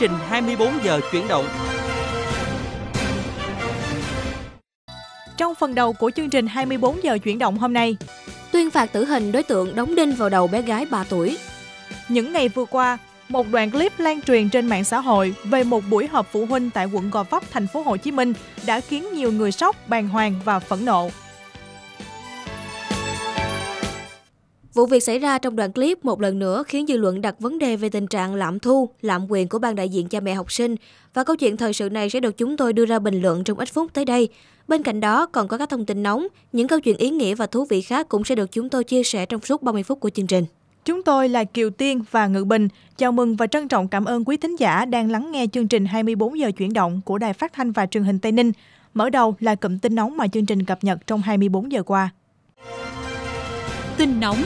Chương trình 24 giờ chuyển động. Trong phần đầu của chương trình 24 giờ chuyển động hôm nay, tuyên phạt tử hình đối tượng đóng đinh vào đầu bé gái 3 tuổi. Những ngày vừa qua, một đoạn clip lan truyền trên mạng xã hội về một buổi họp phụ huynh tại quận Gò Vấp, thành phố Hồ Chí Minh đã khiến nhiều người sốc, bàng hoàng và phẫn nộ. Vụ việc xảy ra trong đoạn clip một lần nữa khiến dư luận đặt vấn đề về tình trạng lạm thu, lạm quyền của ban đại diện cha mẹ học sinh và câu chuyện thời sự này sẽ được chúng tôi đưa ra bình luận trong ít phút tới đây. Bên cạnh đó còn có các thông tin nóng, những câu chuyện ý nghĩa và thú vị khác cũng sẽ được chúng tôi chia sẻ trong suốt 30 phút của chương trình. Chúng tôi là Kiều Tiên và Ngự Bình. Chào mừng và trân trọng cảm ơn quý thính giả đang lắng nghe chương trình 24 giờ chuyển động của Đài Phát thanh và Truyền hình Tây Ninh. Mở đầu là cụm tin nóng mà chương trình cập nhật trong 24 giờ qua tin nóng.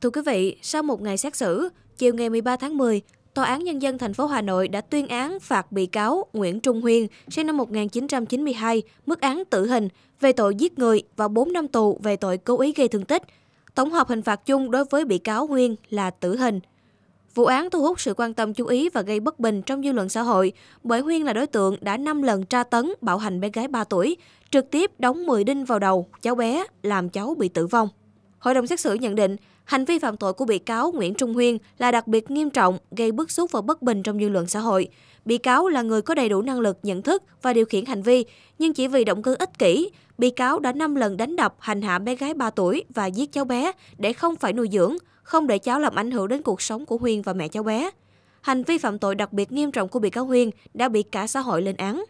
Thưa quý vị, sau một ngày xét xử, chiều ngày 13 tháng 10, Tòa án Nhân dân thành phố Hà Nội đã tuyên án phạt bị cáo Nguyễn Trung Huyên, sinh năm 1992, mức án tử hình về tội giết người và 4 năm tù về tội cố ý gây thương tích. Tổng hợp hình phạt chung đối với bị cáo Huyên là tử hình. Vụ án thu hút sự quan tâm chú ý và gây bất bình trong dư luận xã hội bởi Huyên là đối tượng đã 5 lần tra tấn, bạo hành bé gái 3 tuổi, trực tiếp đóng 10 đinh vào đầu cháu bé làm cháu bị tử vong. Hội đồng xét xử nhận định hành vi phạm tội của bị cáo Nguyễn Trung Huyên là đặc biệt nghiêm trọng, gây bức xúc và bất bình trong dư luận xã hội. Bị cáo là người có đầy đủ năng lực nhận thức và điều khiển hành vi, nhưng chỉ vì động cơ ích kỷ, bị cáo đã 5 lần đánh đập, hành hạ bé gái 3 tuổi và giết cháu bé để không phải nuôi dưỡng, không để cháu làm ảnh hưởng đến cuộc sống của Huyên và mẹ cháu bé. Hành vi phạm tội đặc biệt nghiêm trọng của bị cáo Huyên đã bị cả xã hội lên án.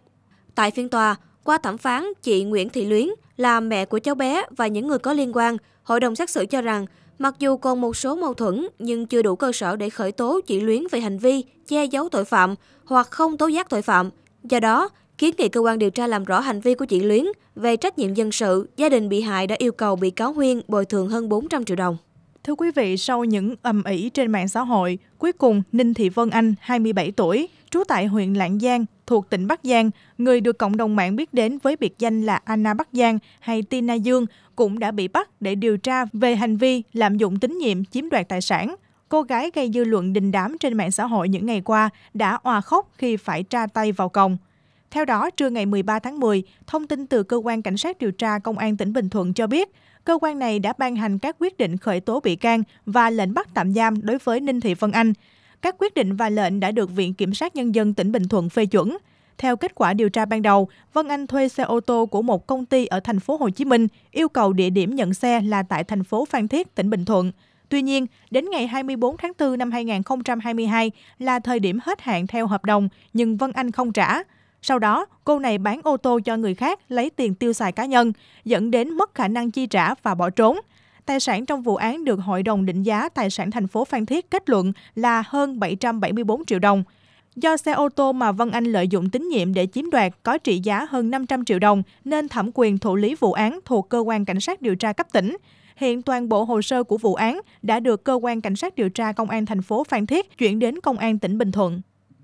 Tại phiên tòa, qua thẩm phán, chị Nguyễn Thị Luyến là mẹ của cháu bé và những người có liên quan, hội đồng xét xử cho rằng mặc dù còn một số mâu thuẫn nhưng chưa đủ cơ sở để khởi tố chị Luyến về hành vi che giấu tội phạm hoặc không tố giác tội phạm. Do đó, kiến nghị cơ quan điều tra làm rõ hành vi của chị Luyến về trách nhiệm dân sự, gia đình bị hại đã yêu cầu bị cáo Huyên bồi thường hơn 400 triệu đồng. Thưa quý vị, sau những ầm ĩ trên mạng xã hội, cuối cùng Ninh Thị Vân Anh, 27 tuổi, trú tại huyện Lạng Giang, thuộc tỉnh Bắc Giang, người được cộng đồng mạng biết đến với biệt danh là Anna Bắc Giang hay Tina Dương, cũng đã bị bắt để điều tra về hành vi lạm dụng tín nhiệm chiếm đoạt tài sản. Cô gái gây dư luận đình đám trên mạng xã hội những ngày qua đã òa khóc khi phải tra tay vào còng. Theo đó, trưa ngày 13 tháng 10, thông tin từ Cơ quan Cảnh sát điều tra Công an tỉnh Bình Thuận cho biết, cơ quan này đã ban hành các quyết định khởi tố bị can và lệnh bắt tạm giam đối với Ninh Thị Vân Anh, các quyết định và lệnh đã được Viện Kiểm sát Nhân dân tỉnh Bình Thuận phê chuẩn. Theo kết quả điều tra ban đầu, Vân Anh thuê xe ô tô của một công ty ở thành phố Hồ Chí Minh, yêu cầu địa điểm nhận xe là tại thành phố Phan Thiết, tỉnh Bình Thuận. Tuy nhiên, đến ngày 24 tháng 4 năm 2022 là thời điểm hết hạn theo hợp đồng, nhưng Vân Anh không trả. Sau đó, cô này bán ô tô cho người khác lấy tiền tiêu xài cá nhân, dẫn đến mất khả năng chi trả và bỏ trốn tài sản trong vụ án được Hội đồng định giá tài sản thành phố Phan Thiết kết luận là hơn 774 triệu đồng. Do xe ô tô mà Vân Anh lợi dụng tín nhiệm để chiếm đoạt có trị giá hơn 500 triệu đồng nên thẩm quyền thụ lý vụ án thuộc cơ quan cảnh sát điều tra cấp tỉnh. Hiện toàn bộ hồ sơ của vụ án đã được cơ quan cảnh sát điều tra công an thành phố Phan Thiết chuyển đến công an tỉnh Bình Thuận.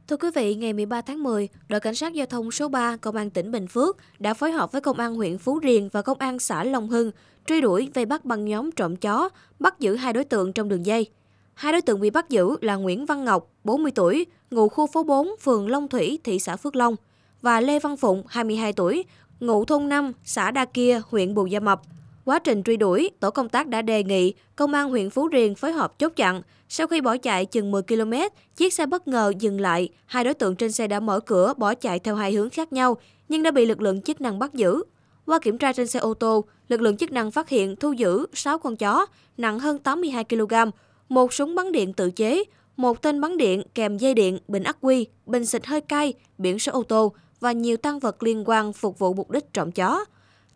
Thưa quý vị, ngày 13 tháng 10, đội cảnh sát giao thông số 3 công an tỉnh Bình Phước đã phối hợp với công an huyện Phú Riềng và công an xã Long Hưng truy đuổi vây bắt băng nhóm trộm chó, bắt giữ hai đối tượng trong đường dây. Hai đối tượng bị bắt giữ là Nguyễn Văn Ngọc, 40 tuổi, ngụ khu phố 4, phường Long Thủy, thị xã Phước Long, và Lê Văn Phụng, 22 tuổi, ngụ thôn 5, xã Đa Kia, huyện Bù Gia Mập. Quá trình truy đuổi, tổ công tác đã đề nghị công an huyện Phú Riềng phối hợp chốt chặn. Sau khi bỏ chạy chừng 10 km, chiếc xe bất ngờ dừng lại. Hai đối tượng trên xe đã mở cửa bỏ chạy theo hai hướng khác nhau, nhưng đã bị lực lượng chức năng bắt giữ. Qua kiểm tra trên xe ô tô, lực lượng chức năng phát hiện thu giữ 6 con chó nặng hơn 82 kg, một súng bắn điện tự chế, một tên bắn điện kèm dây điện, bình ắc quy, bình xịt hơi cay, biển số ô tô và nhiều tăng vật liên quan phục vụ mục đích trộm chó.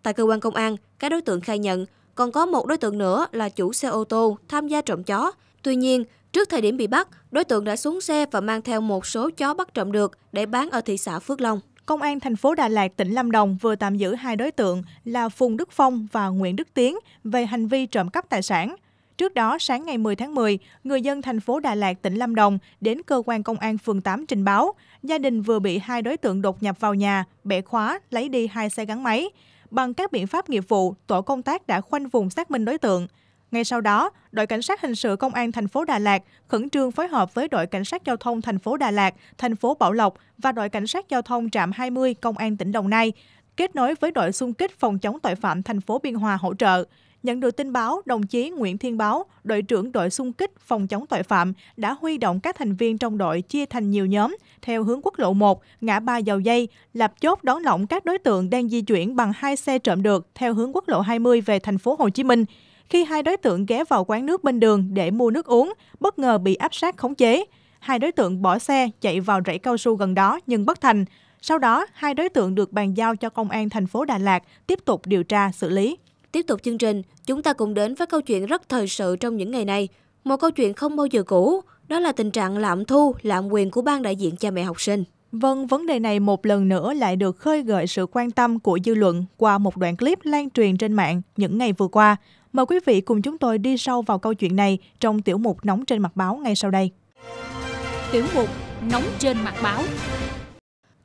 Tại cơ quan công an, các đối tượng khai nhận còn có một đối tượng nữa là chủ xe ô tô tham gia trộm chó. Tuy nhiên, trước thời điểm bị bắt, đối tượng đã xuống xe và mang theo một số chó bắt trộm được để bán ở thị xã Phước Long. Công an thành phố Đà Lạt, tỉnh Lâm Đồng vừa tạm giữ hai đối tượng là Phùng Đức Phong và Nguyễn Đức Tiến về hành vi trộm cắp tài sản. Trước đó, sáng ngày 10 tháng 10, người dân thành phố Đà Lạt, tỉnh Lâm Đồng đến cơ quan công an phường 8 trình báo, gia đình vừa bị hai đối tượng đột nhập vào nhà, bẻ khóa, lấy đi hai xe gắn máy. Bằng các biện pháp nghiệp vụ, tổ công tác đã khoanh vùng xác minh đối tượng. Ngay sau đó, đội cảnh sát hình sự công an thành phố Đà Lạt khẩn trương phối hợp với đội cảnh sát giao thông thành phố Đà Lạt, thành phố Bảo Lộc và đội cảnh sát giao thông trạm 20 công an tỉnh Đồng Nai kết nối với đội xung kích phòng chống tội phạm thành phố Biên Hòa hỗ trợ. Nhận được tin báo, đồng chí Nguyễn Thiên Báo, đội trưởng đội xung kích phòng chống tội phạm đã huy động các thành viên trong đội chia thành nhiều nhóm theo hướng quốc lộ 1, ngã ba dầu dây, lập chốt đón lỏng các đối tượng đang di chuyển bằng hai xe trộm được theo hướng quốc lộ 20 về thành phố Hồ Chí Minh. Khi hai đối tượng ghé vào quán nước bên đường để mua nước uống, bất ngờ bị áp sát khống chế. Hai đối tượng bỏ xe chạy vào rẫy cao su gần đó nhưng bất thành. Sau đó, hai đối tượng được bàn giao cho công an thành phố Đà Lạt tiếp tục điều tra xử lý. Tiếp tục chương trình, chúng ta cùng đến với câu chuyện rất thời sự trong những ngày này. Một câu chuyện không bao giờ cũ, đó là tình trạng lạm thu, lạm quyền của ban đại diện cha mẹ học sinh. Vâng, vấn đề này một lần nữa lại được khơi gợi sự quan tâm của dư luận qua một đoạn clip lan truyền trên mạng những ngày vừa qua. Mời quý vị cùng chúng tôi đi sâu vào câu chuyện này trong tiểu mục Nóng trên mặt báo ngay sau đây. Tiểu mục Nóng trên mặt báo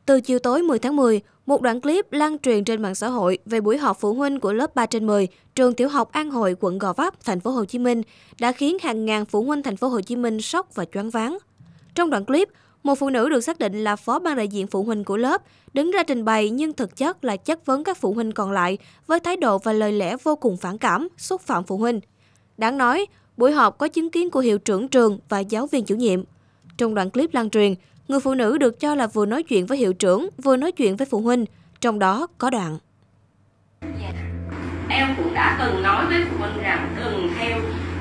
Từ chiều tối 10 tháng 10, một đoạn clip lan truyền trên mạng xã hội về buổi họp phụ huynh của lớp 3 trên 10, trường tiểu học An Hội, quận Gò Vấp, thành phố Hồ Chí Minh đã khiến hàng ngàn phụ huynh thành phố Hồ Chí Minh sốc và choáng váng. Trong đoạn clip, một phụ nữ được xác định là phó ban đại diện phụ huynh của lớp, đứng ra trình bày nhưng thực chất là chất vấn các phụ huynh còn lại với thái độ và lời lẽ vô cùng phản cảm, xúc phạm phụ huynh. Đáng nói, buổi họp có chứng kiến của hiệu trưởng trường và giáo viên chủ nhiệm. Trong đoạn clip lan truyền, người phụ nữ được cho là vừa nói chuyện với hiệu trưởng, vừa nói chuyện với phụ huynh, trong đó có đoạn. Em cũng đã từng nói với phụ huynh rằng đừng theo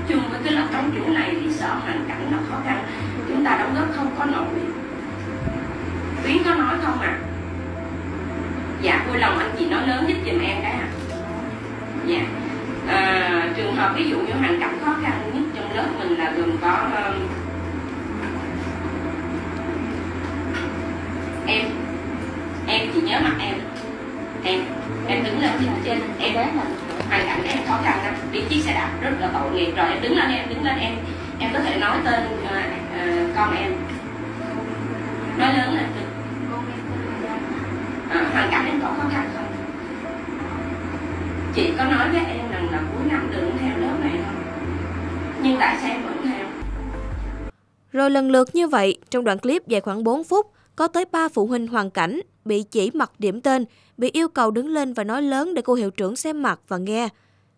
chung với cái lớp trống chủ này thì sợ hoàn cảnh nó khó khăn. Chúng ta đóng góp không có nổi tuyến có nói không ạ à? dạ vui lòng anh chị nói lớn nhất giùm em cái ạ à? dạ à, trường hợp ví dụ như hoàn cảnh khó khăn nhất trong lớp mình là gồm có um, em em chỉ nhớ mặt em em em đứng lên trên trên em đấy dạ. là hoàn cảnh em khó khăn lắm đi chiếc xe đạp rất là tội nghiệp rồi em đứng lên em đứng lên em em có thể nói tên uh, uh, con em nói lớn lên chị có nói với em rằng là cuối năm đừng theo lớp này không nhưng tại sao em vẫn theo rồi lần lượt như vậy, trong đoạn clip dài khoảng 4 phút, có tới 3 phụ huynh hoàn cảnh bị chỉ mặt điểm tên, bị yêu cầu đứng lên và nói lớn để cô hiệu trưởng xem mặt và nghe.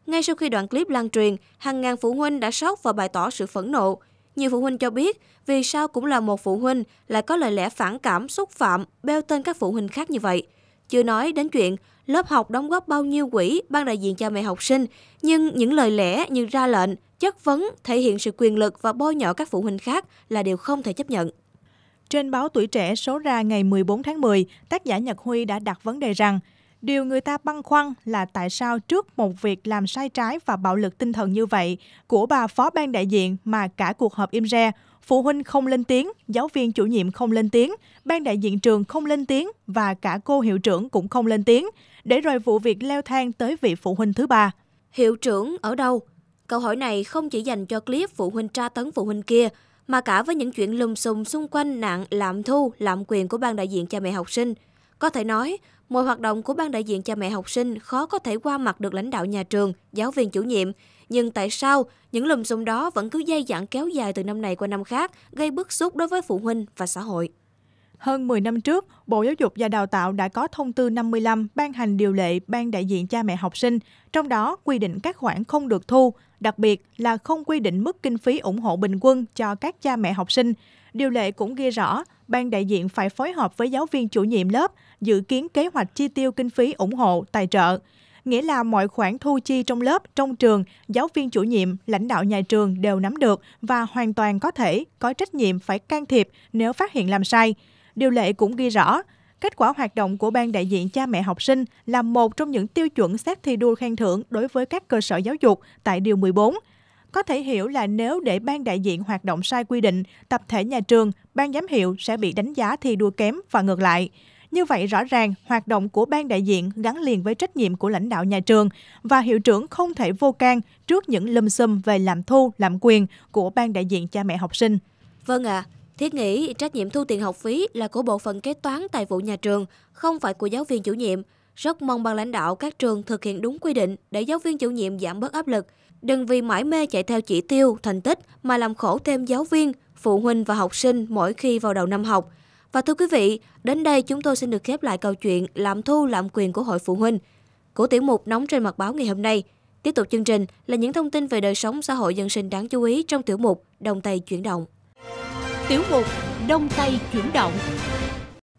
Ngay sau khi đoạn clip lan truyền, hàng ngàn phụ huynh đã sốc và bày tỏ sự phẫn nộ. Nhiều phụ huynh cho biết vì sao cũng là một phụ huynh lại có lời lẽ phản cảm, xúc phạm, bêu tên các phụ huynh khác như vậy. Chưa nói đến chuyện lớp học đóng góp bao nhiêu quỹ, ban đại diện cha mẹ học sinh, nhưng những lời lẽ như ra lệnh, chất vấn, thể hiện sự quyền lực và bôi nhọ các phụ huynh khác là điều không thể chấp nhận. Trên báo Tuổi Trẻ số ra ngày 14 tháng 10, tác giả Nhật Huy đã đặt vấn đề rằng Điều người ta băn khoăn là tại sao trước một việc làm sai trái và bạo lực tinh thần như vậy của bà phó ban đại diện mà cả cuộc họp im re, phụ huynh không lên tiếng, giáo viên chủ nhiệm không lên tiếng, ban đại diện trường không lên tiếng và cả cô hiệu trưởng cũng không lên tiếng để rồi vụ việc leo thang tới vị phụ huynh thứ ba. Hiệu trưởng ở đâu? Câu hỏi này không chỉ dành cho clip phụ huynh tra tấn phụ huynh kia, mà cả với những chuyện lùm xùm xung quanh nạn lạm thu, lạm quyền của ban đại diện cha mẹ học sinh. Có thể nói, mọi hoạt động của ban đại diện cha mẹ học sinh khó có thể qua mặt được lãnh đạo nhà trường, giáo viên chủ nhiệm. Nhưng tại sao những lùm xùm đó vẫn cứ dây dặn kéo dài từ năm này qua năm khác, gây bức xúc đối với phụ huynh và xã hội? Hơn 10 năm trước, Bộ Giáo dục và Đào tạo đã có thông tư 55 ban hành điều lệ ban đại diện cha mẹ học sinh, trong đó quy định các khoản không được thu, đặc biệt là không quy định mức kinh phí ủng hộ bình quân cho các cha mẹ học sinh. Điều lệ cũng ghi rõ, ban đại diện phải phối hợp với giáo viên chủ nhiệm lớp dự kiến kế hoạch chi tiêu kinh phí ủng hộ, tài trợ nghĩa là mọi khoản thu chi trong lớp, trong trường, giáo viên chủ nhiệm, lãnh đạo nhà trường đều nắm được và hoàn toàn có thể có trách nhiệm phải can thiệp nếu phát hiện làm sai. Điều lệ cũng ghi rõ, kết quả hoạt động của ban đại diện cha mẹ học sinh là một trong những tiêu chuẩn xét thi đua khen thưởng đối với các cơ sở giáo dục tại Điều 14. Có thể hiểu là nếu để ban đại diện hoạt động sai quy định, tập thể nhà trường, ban giám hiệu sẽ bị đánh giá thi đua kém và ngược lại. Như vậy rõ ràng, hoạt động của ban đại diện gắn liền với trách nhiệm của lãnh đạo nhà trường và hiệu trưởng không thể vô can trước những lâm xâm về làm thu, làm quyền của ban đại diện cha mẹ học sinh. Vâng ạ, à. Thiết nghĩ trách nhiệm thu tiền học phí là của bộ phận kế toán tài vụ nhà trường, không phải của giáo viên chủ nhiệm. Rất mong ban lãnh đạo các trường thực hiện đúng quy định để giáo viên chủ nhiệm giảm bớt áp lực. Đừng vì mãi mê chạy theo chỉ tiêu, thành tích mà làm khổ thêm giáo viên, phụ huynh và học sinh mỗi khi vào đầu năm học. Và thưa quý vị, đến đây chúng tôi xin được khép lại câu chuyện làm thu lạm quyền của hội phụ huynh của tiểu mục nóng trên mặt báo ngày hôm nay. Tiếp tục chương trình là những thông tin về đời sống xã hội dân sinh đáng chú ý trong tiểu mục Đồng Tây chuyển động. Tiểu mục Đông Tây chuyển động.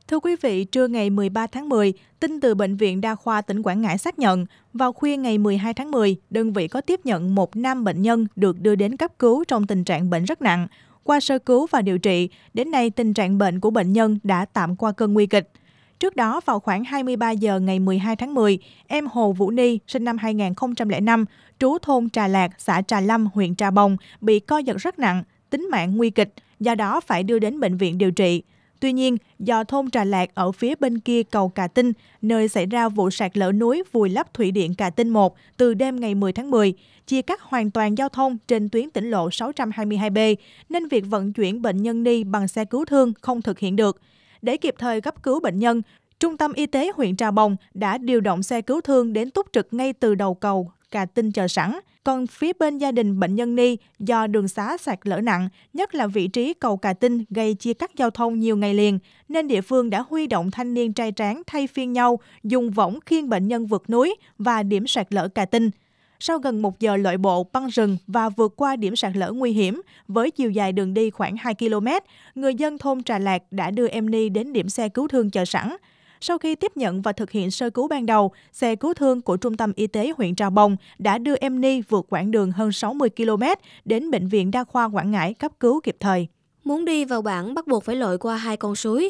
Thưa quý vị, trưa ngày 13 tháng 10, tin từ Bệnh viện Đa khoa tỉnh Quảng Ngãi xác nhận, vào khuya ngày 12 tháng 10, đơn vị có tiếp nhận một nam bệnh nhân được đưa đến cấp cứu trong tình trạng bệnh rất nặng. Qua sơ cứu và điều trị, đến nay tình trạng bệnh của bệnh nhân đã tạm qua cơn nguy kịch. Trước đó, vào khoảng 23 giờ ngày 12 tháng 10, em Hồ Vũ Ni, sinh năm 2005, trú thôn Trà Lạc, xã Trà Lâm, huyện Trà Bồng, bị co giật rất nặng, tính mạng nguy kịch do đó phải đưa đến bệnh viện điều trị. Tuy nhiên, do thôn Trà Lạc ở phía bên kia cầu Cà Tinh, nơi xảy ra vụ sạt lở núi vùi lấp thủy điện Cà Tinh 1 từ đêm ngày 10 tháng 10, chia cắt hoàn toàn giao thông trên tuyến tỉnh lộ 622B, nên việc vận chuyển bệnh nhân đi bằng xe cứu thương không thực hiện được. Để kịp thời cấp cứu bệnh nhân, Trung tâm Y tế huyện Trà Bồng đã điều động xe cứu thương đến túc trực ngay từ đầu cầu cà tinh chờ sẵn. Còn phía bên gia đình bệnh nhân Ni, do đường xá sạt lở nặng, nhất là vị trí cầu cà tinh gây chia cắt giao thông nhiều ngày liền, nên địa phương đã huy động thanh niên trai tráng thay phiên nhau dùng võng khiêng bệnh nhân vượt núi và điểm sạt lở cà tinh. Sau gần một giờ lội bộ băng rừng và vượt qua điểm sạt lở nguy hiểm với chiều dài đường đi khoảng 2 km, người dân thôn Trà Lạc đã đưa em Ni đến điểm xe cứu thương chờ sẵn. Sau khi tiếp nhận và thực hiện sơ cứu ban đầu, xe cứu thương của Trung tâm Y tế huyện Trà Bồng đã đưa em Ni vượt quãng đường hơn 60 km đến Bệnh viện Đa khoa Quảng Ngãi cấp cứu kịp thời. Muốn đi vào bản bắt buộc phải lội qua hai con suối.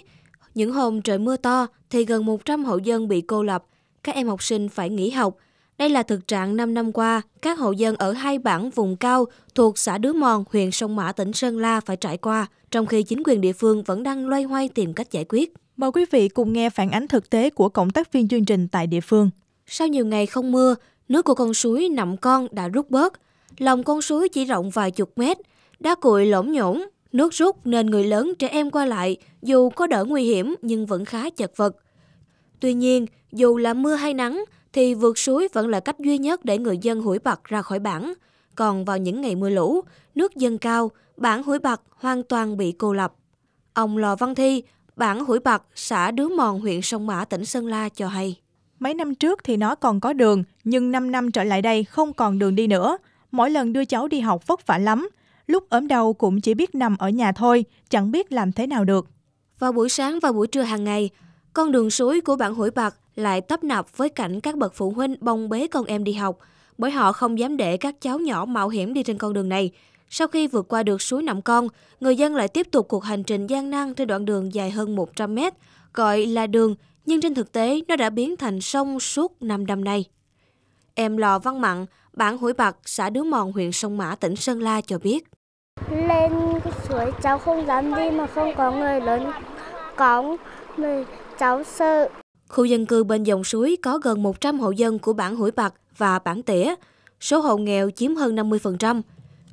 Những hôm trời mưa to thì gần 100 hộ dân bị cô lập, các em học sinh phải nghỉ học. Đây là thực trạng 5 năm qua, các hộ dân ở hai bản vùng cao thuộc xã Đứa Mòn, huyện Sông Mã, tỉnh Sơn La phải trải qua, trong khi chính quyền địa phương vẫn đang loay hoay tìm cách giải quyết. Mời quý vị cùng nghe phản ánh thực tế của cộng tác viên chương trình tại địa phương. Sau nhiều ngày không mưa, nước của con suối nằm con đã rút bớt. Lòng con suối chỉ rộng vài chục mét, đá cuội lỗm nhổn, nước rút nên người lớn trẻ em qua lại dù có đỡ nguy hiểm nhưng vẫn khá chật vật. Tuy nhiên, dù là mưa hay nắng thì vượt suối vẫn là cách duy nhất để người dân hủi bạc ra khỏi bản. Còn vào những ngày mưa lũ, nước dâng cao, bản hủi bạc hoàn toàn bị cô lập. Ông Lò Văn Thi, Bản hủy Bạc, xã Đứa Mòn, huyện Sông Mã, tỉnh Sơn La cho hay. Mấy năm trước thì nó còn có đường, nhưng 5 năm trở lại đây không còn đường đi nữa. Mỗi lần đưa cháu đi học vất vả lắm. Lúc ốm đau cũng chỉ biết nằm ở nhà thôi, chẳng biết làm thế nào được. Vào buổi sáng và buổi trưa hàng ngày, con đường suối của bản hủy Bạc lại tấp nập với cảnh các bậc phụ huynh bồng bế con em đi học, bởi họ không dám để các cháu nhỏ mạo hiểm đi trên con đường này – sau khi vượt qua được suối Nạm Con, người dân lại tiếp tục cuộc hành trình gian nan trên đoạn đường dài hơn 100 mét, gọi là đường, nhưng trên thực tế nó đã biến thành sông suốt năm năm nay. Em Lò Văn Mặn, bản hủy Bạc, xã Đứa Mòn, huyện Sông Mã, tỉnh Sơn La cho biết. Lên cái suối cháu không dám đi mà không có người lớn cõng, người cháu sợ. Khu dân cư bên dòng suối có gần 100 hộ dân của bản hủy Bạc và bản Tỉa. Số hộ nghèo chiếm hơn 50%,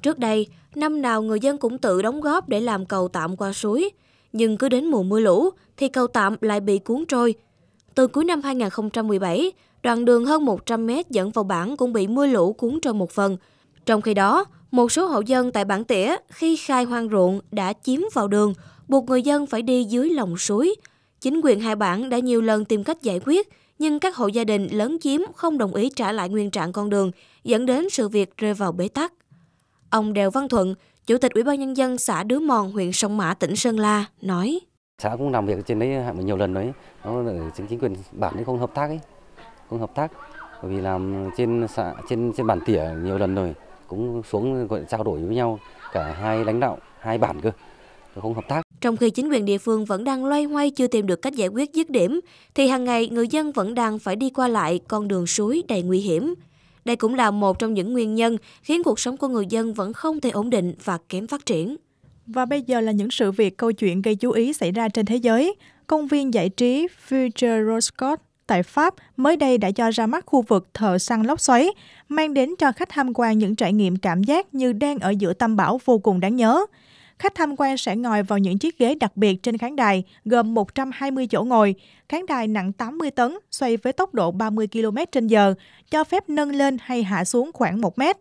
Trước đây, năm nào người dân cũng tự đóng góp để làm cầu tạm qua suối, nhưng cứ đến mùa mưa lũ thì cầu tạm lại bị cuốn trôi. Từ cuối năm 2017, đoạn đường hơn 100 mét dẫn vào bản cũng bị mưa lũ cuốn trôi một phần. Trong khi đó, một số hộ dân tại bản tỉa khi khai hoang ruộng đã chiếm vào đường, buộc người dân phải đi dưới lòng suối. Chính quyền hai bản đã nhiều lần tìm cách giải quyết, nhưng các hộ gia đình lớn chiếm không đồng ý trả lại nguyên trạng con đường, dẫn đến sự việc rơi vào bế tắc. Ông Đèo Văn Thuận, Chủ tịch Ủy ban Nhân dân xã Đứa Mòn, huyện Sông Mã, tỉnh Sơn La nói. Xã cũng làm việc trên đấy nhiều lần đấy, nó chính chính quyền bản ấy không hợp tác ấy, không hợp tác. Bởi vì làm trên xã trên trên bản tỉa nhiều lần rồi, cũng xuống gọi trao đổi với nhau cả hai lãnh đạo hai bản cơ không hợp tác. Trong khi chính quyền địa phương vẫn đang loay hoay chưa tìm được cách giải quyết dứt điểm, thì hàng ngày người dân vẫn đang phải đi qua lại con đường suối đầy nguy hiểm. Đây cũng là một trong những nguyên nhân khiến cuộc sống của người dân vẫn không thể ổn định và kém phát triển. Và bây giờ là những sự việc câu chuyện gây chú ý xảy ra trên thế giới. Công viên giải trí Future Futuroscope tại Pháp mới đây đã cho ra mắt khu vực thợ săn lốc xoáy, mang đến cho khách tham quan những trải nghiệm cảm giác như đang ở giữa tâm bão vô cùng đáng nhớ. Khách tham quan sẽ ngồi vào những chiếc ghế đặc biệt trên khán đài, gồm 120 chỗ ngồi. Khán đài nặng 80 tấn, xoay với tốc độ 30 km h cho phép nâng lên hay hạ xuống khoảng 1 mét.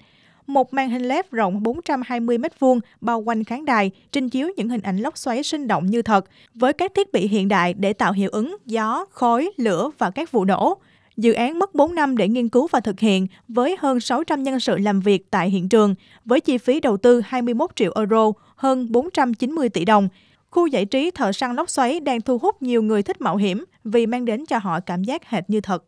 Một màn hình LED rộng 420 m2 bao quanh khán đài, trình chiếu những hình ảnh lốc xoáy sinh động như thật, với các thiết bị hiện đại để tạo hiệu ứng gió, khói, lửa và các vụ nổ. Dự án mất 4 năm để nghiên cứu và thực hiện với hơn 600 nhân sự làm việc tại hiện trường với chi phí đầu tư 21 triệu euro, hơn 490 tỷ đồng. Khu giải trí thợ săn lốc xoáy đang thu hút nhiều người thích mạo hiểm vì mang đến cho họ cảm giác hệt như thật.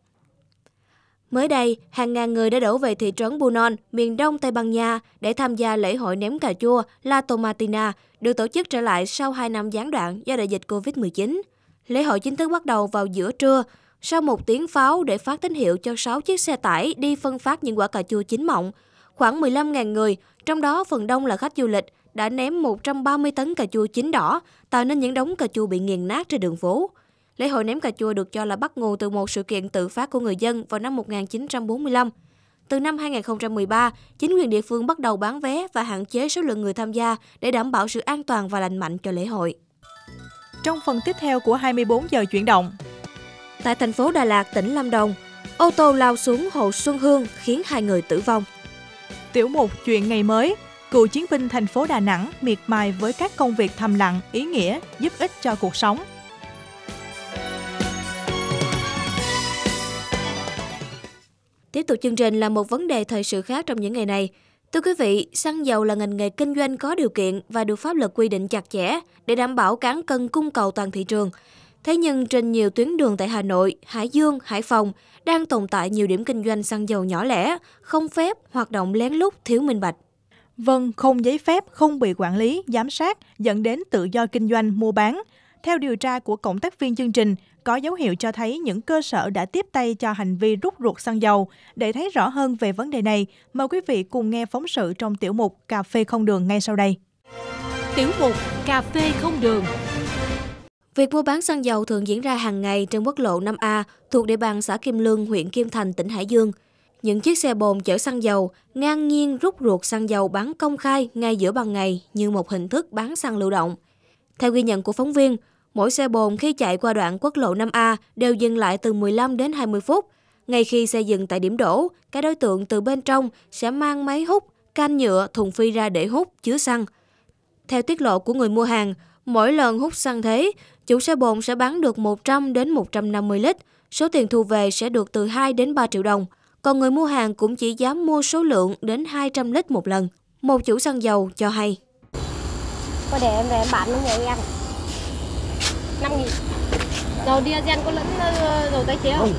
Mới đây, hàng ngàn người đã đổ về thị trấn Bunon, miền đông Tây Ban Nha để tham gia lễ hội ném cà chua La Tomatina, được tổ chức trở lại sau 2 năm gián đoạn do đại dịch COVID-19. Lễ hội chính thức bắt đầu vào giữa trưa sau một tiếng pháo để phát tín hiệu cho 6 chiếc xe tải đi phân phát những quả cà chua chín mọng. Khoảng 15.000 người, trong đó phần đông là khách du lịch, đã ném 130 tấn cà chua chín đỏ, tạo nên những đống cà chua bị nghiền nát trên đường phố. Lễ hội ném cà chua được cho là bắt nguồn từ một sự kiện tự phát của người dân vào năm 1945. Từ năm 2013, chính quyền địa phương bắt đầu bán vé và hạn chế số lượng người tham gia để đảm bảo sự an toàn và lành mạnh cho lễ hội. Trong phần tiếp theo của 24 giờ chuyển động, tại thành phố Đà Lạt, tỉnh Lâm Đồng, ô tô lao xuống hồ Xuân Hương khiến hai người tử vong. Tiểu mục Chuyện ngày mới, cựu chiến binh thành phố Đà Nẵng miệt mài với các công việc thầm lặng, ý nghĩa, giúp ích cho cuộc sống. Tiếp tục chương trình là một vấn đề thời sự khác trong những ngày này. Thưa quý vị, xăng dầu là ngành nghề kinh doanh có điều kiện và được pháp luật quy định chặt chẽ để đảm bảo cán cân cung cầu toàn thị trường. Thế nhưng trên nhiều tuyến đường tại Hà Nội, Hải Dương, Hải Phòng đang tồn tại nhiều điểm kinh doanh xăng dầu nhỏ lẻ, không phép, hoạt động lén lút, thiếu minh bạch. Vâng, không giấy phép, không bị quản lý, giám sát, dẫn đến tự do kinh doanh, mua bán. Theo điều tra của cộng tác viên chương trình, có dấu hiệu cho thấy những cơ sở đã tiếp tay cho hành vi rút ruột xăng dầu. Để thấy rõ hơn về vấn đề này, mời quý vị cùng nghe phóng sự trong tiểu mục Cà phê không đường ngay sau đây. Tiểu mục Cà phê không đường Việc mua bán xăng dầu thường diễn ra hàng ngày trên quốc lộ 5A thuộc địa bàn xã Kim Lương, huyện Kim Thành, tỉnh Hải Dương. Những chiếc xe bồn chở xăng dầu ngang nhiên rút ruột xăng dầu bán công khai ngay giữa ban ngày như một hình thức bán xăng lưu động. Theo ghi nhận của phóng viên, mỗi xe bồn khi chạy qua đoạn quốc lộ 5A đều dừng lại từ 15 đến 20 phút. Ngay khi xe dừng tại điểm đổ, các đối tượng từ bên trong sẽ mang máy hút, can nhựa, thùng phi ra để hút, chứa xăng. Theo tiết lộ của người mua hàng, Mỗi lần hút xăng thế, chủ xe bồn sẽ bán được 100 đến 150 lít, số tiền thu về sẽ được từ 2 đến 3 triệu đồng. Còn người mua hàng cũng chỉ dám mua số lượng đến 200 lít một lần. Một chủ xăng dầu cho hay. Có để em về em bán nó nhẹ em. 5 nghìn. Dầu diesel có lẫn ờ, dầu tái chế không?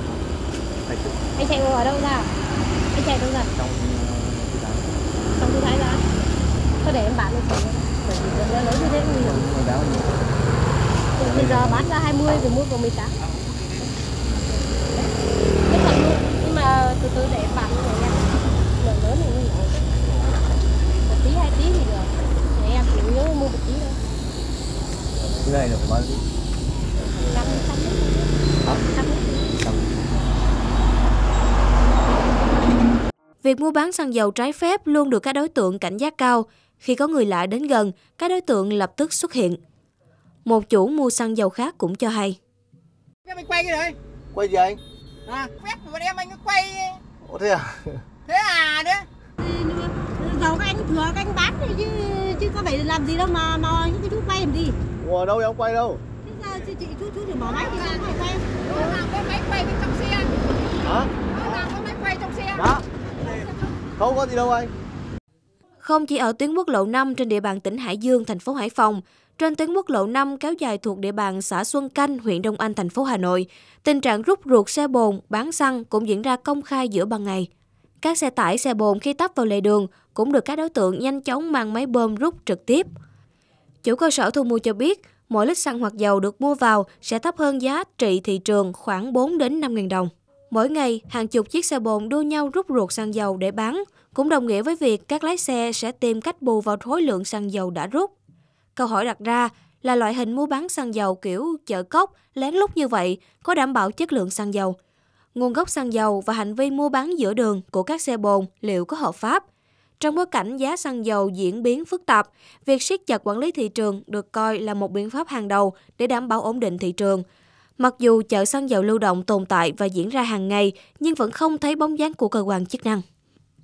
Không. Anh chạy ở đâu ra? Anh chạy đâu ra? Trong... Ờ, Trong thư thái giá. Có để em bán nó không? bởi vì lượng lớn như thế nguy hiểm bây giờ bán ra 20 rồi mua vào 18 nhưng mà từ từ để bán rồi nha lớn thì nguy một tí hai tí thì được để em chủ mua một tí thôi cái này được bao nhiêu năm trăm trăm Việc mua bán xăng dầu trái phép luôn được các đối tượng cảnh giác cao. Khi có người lạ đến gần, các đối tượng lập tức xuất hiện. Một chủ mua xăng dầu khác cũng cho hay. Anh quay cái đấy. Quay gì anh? À, phép mà đem anh quay. Ủa thế à? Thế à đấy. Dầu các anh thừa các anh bán thì chứ, chứ có phải làm gì đâu mà mà những cái chú quay làm gì. Ủa đâu không quay đâu. Thế giờ chị, chị chú chú chỉ bỏ máy thì sao phải quay. Nó làm cái máy quay bên trong xe. Hả? Nó làm cái máy quay trong xe. Đó. Dạ. Không có gì đâu anh. Không chỉ ở tuyến quốc lộ 5 trên địa bàn tỉnh Hải Dương, thành phố Hải Phòng, trên tuyến quốc lộ 5 kéo dài thuộc địa bàn xã Xuân Canh, huyện Đông Anh, thành phố Hà Nội, tình trạng rút ruột xe bồn, bán xăng cũng diễn ra công khai giữa ban ngày. Các xe tải, xe bồn khi tấp vào lề đường cũng được các đối tượng nhanh chóng mang máy bơm rút trực tiếp. Chủ cơ sở thu mua cho biết, mỗi lít xăng hoặc dầu được mua vào sẽ thấp hơn giá trị thị trường khoảng 4 đến 5 000 đồng. Mỗi ngày, hàng chục chiếc xe bồn đua nhau rút ruột xăng dầu để bán cũng đồng nghĩa với việc các lái xe sẽ tìm cách bù vào khối lượng xăng dầu đã rút. Câu hỏi đặt ra là loại hình mua bán xăng dầu kiểu chợ cốc, lén lút như vậy có đảm bảo chất lượng xăng dầu? Nguồn gốc xăng dầu và hành vi mua bán giữa đường của các xe bồn liệu có hợp pháp? Trong bối cảnh giá xăng dầu diễn biến phức tạp, việc siết chặt quản lý thị trường được coi là một biện pháp hàng đầu để đảm bảo ổn định thị trường. Mặc dù chợ xăng dầu lưu động tồn tại và diễn ra hàng ngày, nhưng vẫn không thấy bóng dáng của cơ quan chức năng.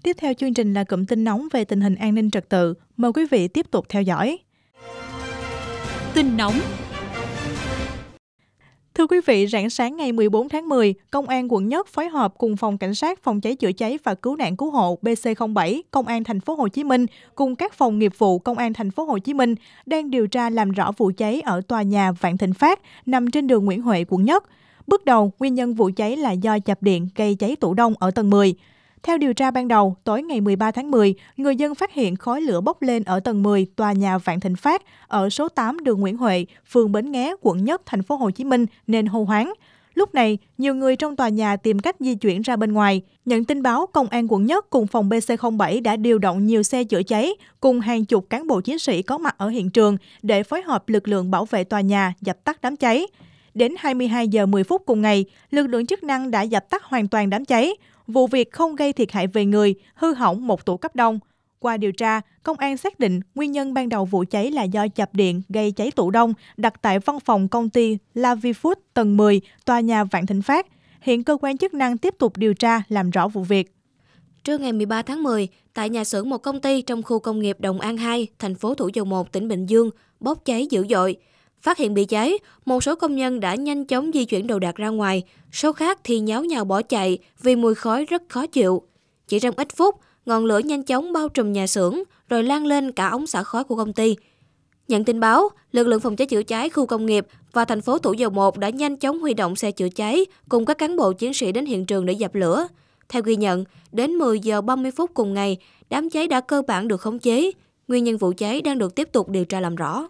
Tiếp theo chương trình là cụm tin nóng về tình hình an ninh trật tự. Mời quý vị tiếp tục theo dõi. Tin nóng Thưa quý vị, rạng sáng ngày 14 tháng 10, Công an quận Nhất phối hợp cùng Phòng Cảnh sát Phòng cháy chữa cháy và Cứu nạn Cứu hộ BC07, Công an thành phố Hồ Chí Minh cùng các phòng nghiệp vụ Công an thành phố Hồ Chí Minh đang điều tra làm rõ vụ cháy ở tòa nhà Vạn Thịnh Phát nằm trên đường Nguyễn Huệ, quận Nhất. Bước đầu, nguyên nhân vụ cháy là do chập điện gây cháy tủ đông ở tầng 10. Theo điều tra ban đầu, tối ngày 13 tháng 10, người dân phát hiện khói lửa bốc lên ở tầng 10 tòa nhà Vạn Thịnh Phát ở số 8 đường Nguyễn Huệ, phường Bến Nghé, quận Nhất, thành phố Hồ Chí Minh nên hô hoáng. Lúc này, nhiều người trong tòa nhà tìm cách di chuyển ra bên ngoài. Nhận tin báo, Công an quận Nhất cùng phòng BC07 đã điều động nhiều xe chữa cháy cùng hàng chục cán bộ chiến sĩ có mặt ở hiện trường để phối hợp lực lượng bảo vệ tòa nhà dập tắt đám cháy. Đến 22 giờ 10 phút cùng ngày, lực lượng chức năng đã dập tắt hoàn toàn đám cháy. Vụ việc không gây thiệt hại về người, hư hỏng một tủ cấp đông. Qua điều tra, công an xác định nguyên nhân ban đầu vụ cháy là do chập điện gây cháy tủ đông đặt tại văn phòng công ty Lavifood tầng 10, tòa nhà Vạn Thịnh Phát. Hiện cơ quan chức năng tiếp tục điều tra làm rõ vụ việc. Trưa ngày 13 tháng 10, tại nhà xưởng một công ty trong khu công nghiệp Đồng An 2, thành phố Thủ Dầu Một, tỉnh Bình Dương, bốc cháy dữ dội. Phát hiện bị cháy, một số công nhân đã nhanh chóng di chuyển đồ đạc ra ngoài, số khác thì nháo nhào bỏ chạy vì mùi khói rất khó chịu. Chỉ trong ít phút, ngọn lửa nhanh chóng bao trùm nhà xưởng rồi lan lên cả ống xả khói của công ty. Nhận tin báo, lực lượng phòng cháy chữa cháy khu công nghiệp và thành phố Thủ Dầu Một đã nhanh chóng huy động xe chữa cháy cùng các cán bộ chiến sĩ đến hiện trường để dập lửa. Theo ghi nhận, đến 10 giờ 30 phút cùng ngày, đám cháy đã cơ bản được khống chế. Nguyên nhân vụ cháy đang được tiếp tục điều tra làm rõ.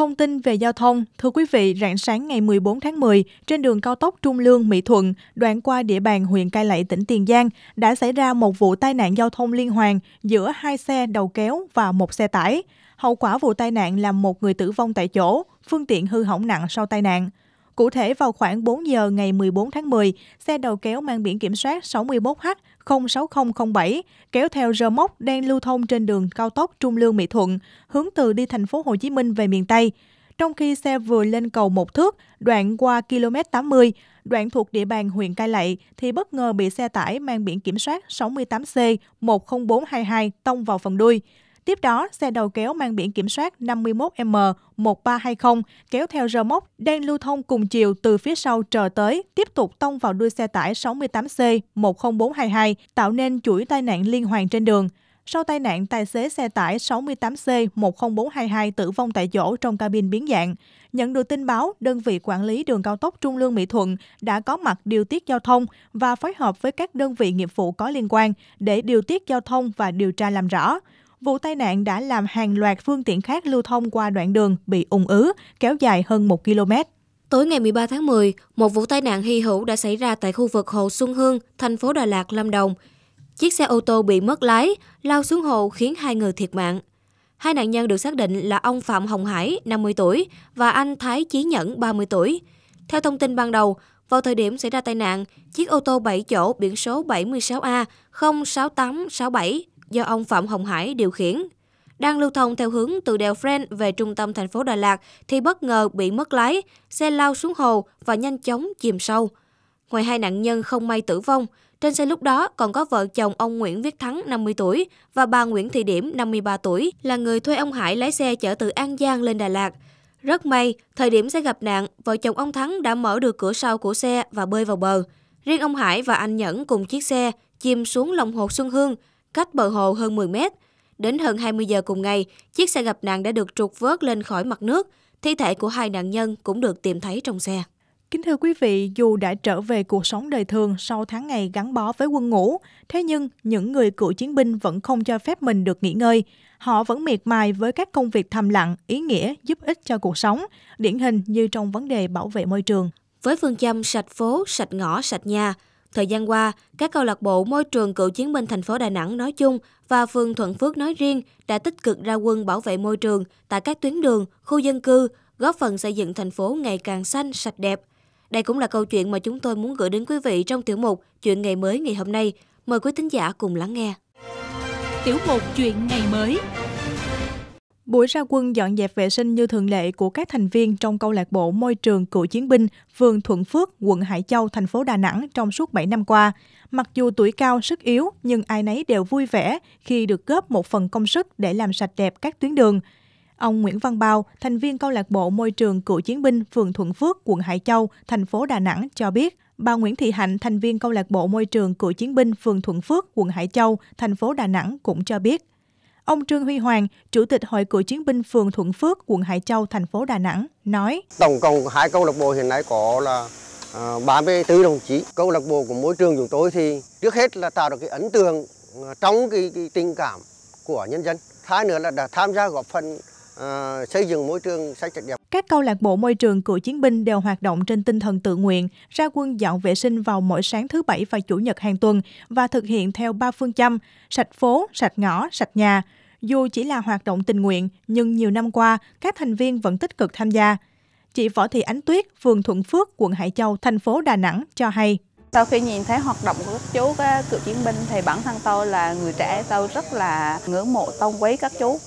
Thông tin về giao thông, thưa quý vị, rạng sáng ngày 14 tháng 10, trên đường cao tốc Trung Lương Mỹ Thuận, đoạn qua địa bàn huyện Cai Lậy, tỉnh Tiền Giang, đã xảy ra một vụ tai nạn giao thông liên hoàn giữa hai xe đầu kéo và một xe tải. Hậu quả vụ tai nạn làm một người tử vong tại chỗ, phương tiện hư hỏng nặng sau tai nạn. Cụ thể vào khoảng 4 giờ ngày 14 tháng 10, xe đầu kéo mang biển kiểm soát 61H 06007 kéo theo rơ móc đang lưu thông trên đường cao tốc Trung Lương Mỹ Thuận, hướng từ đi thành phố Hồ Chí Minh về miền Tây. Trong khi xe vừa lên cầu một thước, đoạn qua km 80, đoạn thuộc địa bàn huyện Cai Lậy, thì bất ngờ bị xe tải mang biển kiểm soát 68C10422 tông vào phần đuôi. Tiếp đó, xe đầu kéo mang biển kiểm soát 51M1320 kéo theo rơ móc đang lưu thông cùng chiều từ phía sau chờ tới, tiếp tục tông vào đuôi xe tải 68C10422, tạo nên chuỗi tai nạn liên hoàn trên đường. Sau tai nạn, tài xế xe tải 68C10422 tử vong tại chỗ trong cabin biến dạng. Nhận được tin báo, đơn vị quản lý đường cao tốc Trung Lương Mỹ Thuận đã có mặt điều tiết giao thông và phối hợp với các đơn vị nghiệp vụ có liên quan để điều tiết giao thông và điều tra làm rõ vụ tai nạn đã làm hàng loạt phương tiện khác lưu thông qua đoạn đường bị ùn ứ, kéo dài hơn 1 km. Tối ngày 13 tháng 10, một vụ tai nạn hy hữu đã xảy ra tại khu vực Hồ Xuân Hương, thành phố Đà Lạt, Lâm Đồng. Chiếc xe ô tô bị mất lái, lao xuống hồ khiến hai người thiệt mạng. Hai nạn nhân được xác định là ông Phạm Hồng Hải, 50 tuổi, và anh Thái Chí Nhẫn, 30 tuổi. Theo thông tin ban đầu, vào thời điểm xảy ra tai nạn, chiếc ô tô 7 chỗ biển số 76A 06867 do ông Phạm Hồng Hải điều khiển. Đang lưu thông theo hướng từ đèo Friend về trung tâm thành phố Đà Lạt thì bất ngờ bị mất lái, xe lao xuống hồ và nhanh chóng chìm sâu. Ngoài hai nạn nhân không may tử vong, trên xe lúc đó còn có vợ chồng ông Nguyễn Viết Thắng 50 tuổi và bà Nguyễn Thị Điểm 53 tuổi là người thuê ông Hải lái xe chở từ An Giang lên Đà Lạt. Rất may, thời điểm xe gặp nạn, vợ chồng ông Thắng đã mở được cửa sau của xe và bơi vào bờ. Riêng ông Hải và anh Nhẫn cùng chiếc xe chìm xuống lòng hồ Xuân Hương cách bờ hồ hơn 10 mét. Đến hơn 20 giờ cùng ngày, chiếc xe gặp nạn đã được trục vớt lên khỏi mặt nước. Thi thể của hai nạn nhân cũng được tìm thấy trong xe. Kính thưa quý vị, dù đã trở về cuộc sống đời thường sau tháng ngày gắn bó với quân ngũ, thế nhưng những người cựu chiến binh vẫn không cho phép mình được nghỉ ngơi. Họ vẫn miệt mài với các công việc thầm lặng, ý nghĩa, giúp ích cho cuộc sống, điển hình như trong vấn đề bảo vệ môi trường. Với phương châm sạch phố, sạch ngõ, sạch nhà, Thời gian qua, các câu lạc bộ môi trường cựu chiến binh thành phố Đà Nẵng nói chung và phường Thuận Phước nói riêng đã tích cực ra quân bảo vệ môi trường tại các tuyến đường, khu dân cư, góp phần xây dựng thành phố ngày càng xanh, sạch đẹp. Đây cũng là câu chuyện mà chúng tôi muốn gửi đến quý vị trong tiểu mục Chuyện ngày mới ngày hôm nay. Mời quý thính giả cùng lắng nghe. Tiểu mục Chuyện ngày mới Buổi ra quân dọn dẹp vệ sinh như thường lệ của các thành viên trong câu lạc bộ môi trường cựu chiến binh phường Thuận Phước, quận Hải Châu, thành phố Đà Nẵng trong suốt 7 năm qua. Mặc dù tuổi cao, sức yếu, nhưng ai nấy đều vui vẻ khi được góp một phần công sức để làm sạch đẹp các tuyến đường. Ông Nguyễn Văn Bao, thành viên câu lạc bộ môi trường cựu chiến binh phường Thuận Phước, quận Hải Châu, thành phố Đà Nẵng cho biết, bà Nguyễn Thị Hạnh, thành viên câu lạc bộ môi trường cựu chiến binh phường Thuận Phước, quận Hải Châu, thành phố Đà Nẵng cũng cho biết, Ông Trương Huy Hoàng, Chủ tịch Hội Cựu chiến binh phường Thuận Phước, quận Hải Châu, thành phố Đà Nẵng, nói. Tổng cộng hai câu lạc bộ hiện nay có là 34 ờ, đồng chí. Câu lạc bộ của môi trường chúng tôi thì trước hết là tạo được cái ấn tượng ờ, trong cái, cái tình cảm của nhân dân. Hai nữa là đã tham gia góp phần uh, xây dựng môi trường sạch đẹp. Các câu lạc bộ môi trường cựu chiến binh đều hoạt động trên tinh thần tự nguyện, ra quân dọn vệ sinh vào mỗi sáng thứ Bảy và Chủ nhật hàng tuần và thực hiện theo ba phương châm sạch phố, sạch ngõ, sạch nhà. Dù chỉ là hoạt động tình nguyện, nhưng nhiều năm qua, các thành viên vẫn tích cực tham gia. Chị Võ Thị Ánh Tuyết, phường Thuận Phước, quận Hải Châu, thành phố Đà Nẵng cho hay. Sau khi nhìn thấy hoạt động của các chú các cựu chiến binh thì bản thân tôi là người trẻ tôi rất là ngưỡng mộ tôn quý các chú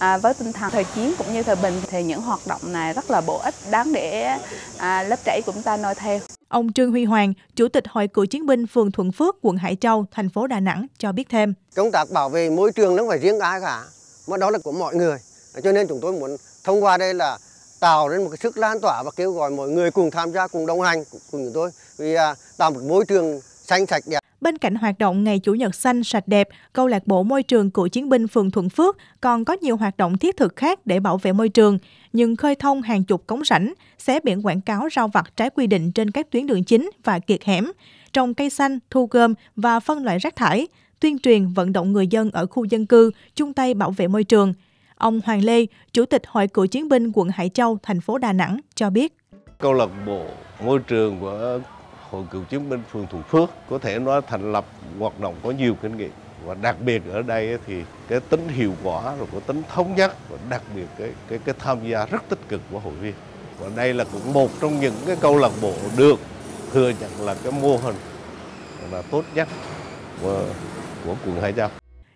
À, với tinh thần thời chiến cũng như thời bình thì những hoạt động này rất là bổ ích, đáng để à, lớp trẻ của chúng ta noi theo. Ông Trương Huy Hoàng, Chủ tịch Hội Cựu Chiến binh phường Thuận Phước, quận Hải Châu, thành phố Đà Nẵng cho biết thêm. Công tác bảo vệ môi trường nó phải riêng ai cả, mà đó là của mọi người. Cho nên chúng tôi muốn thông qua đây là tạo nên một cái sức lan tỏa và kêu gọi mọi người cùng tham gia, cùng đồng hành cùng chúng tôi vì à, tạo một môi trường xanh sạch đẹp Bên cạnh hoạt động ngày Chủ nhật xanh sạch đẹp, câu lạc bộ môi trường cựu chiến binh phường Thuận Phước còn có nhiều hoạt động thiết thực khác để bảo vệ môi trường, nhưng khơi thông hàng chục cống rãnh, xé biển quảng cáo rau vặt trái quy định trên các tuyến đường chính và kiệt hẻm, trồng cây xanh, thu gom và phân loại rác thải, tuyên truyền vận động người dân ở khu dân cư chung tay bảo vệ môi trường. Ông Hoàng Lê, Chủ tịch Hội Cựu chiến binh quận Hải Châu, thành phố Đà Nẵng cho biết. Câu lạc bộ môi trường của Hội Cựu chiến binh phường Thủ Phước có thể nói thành lập hoạt động có nhiều kinh nghiệm và đặc biệt ở đây thì cái tính hiệu quả rồi có tính thống nhất và đặc biệt cái cái cái tham gia rất tích cực của hội viên và đây là cũng một trong những cái câu lạc bộ được thừa nhận là cái mô hình là tốt nhất của, của quận Hải Châu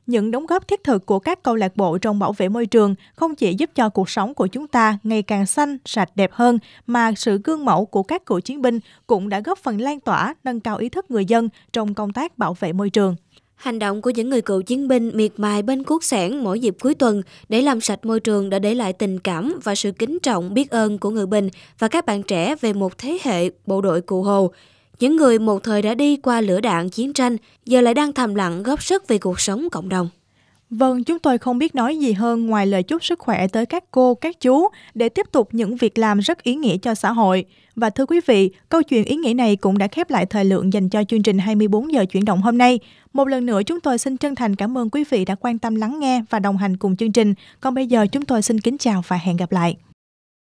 những đóng góp thiết thực của các câu lạc bộ trong bảo vệ môi trường không chỉ giúp cho cuộc sống của chúng ta ngày càng xanh, sạch đẹp hơn, mà sự gương mẫu của các cựu chiến binh cũng đã góp phần lan tỏa, nâng cao ý thức người dân trong công tác bảo vệ môi trường. Hành động của những người cựu chiến binh miệt mài bên cuốc sản mỗi dịp cuối tuần để làm sạch môi trường đã để lại tình cảm và sự kính trọng biết ơn của người Bình và các bạn trẻ về một thế hệ bộ đội cụ Hồ những người một thời đã đi qua lửa đạn chiến tranh giờ lại đang thầm lặng góp sức vì cuộc sống cộng đồng. Vâng, chúng tôi không biết nói gì hơn ngoài lời chúc sức khỏe tới các cô, các chú để tiếp tục những việc làm rất ý nghĩa cho xã hội. Và thưa quý vị, câu chuyện ý nghĩa này cũng đã khép lại thời lượng dành cho chương trình 24 giờ chuyển động hôm nay. Một lần nữa chúng tôi xin chân thành cảm ơn quý vị đã quan tâm lắng nghe và đồng hành cùng chương trình. Còn bây giờ chúng tôi xin kính chào và hẹn gặp lại.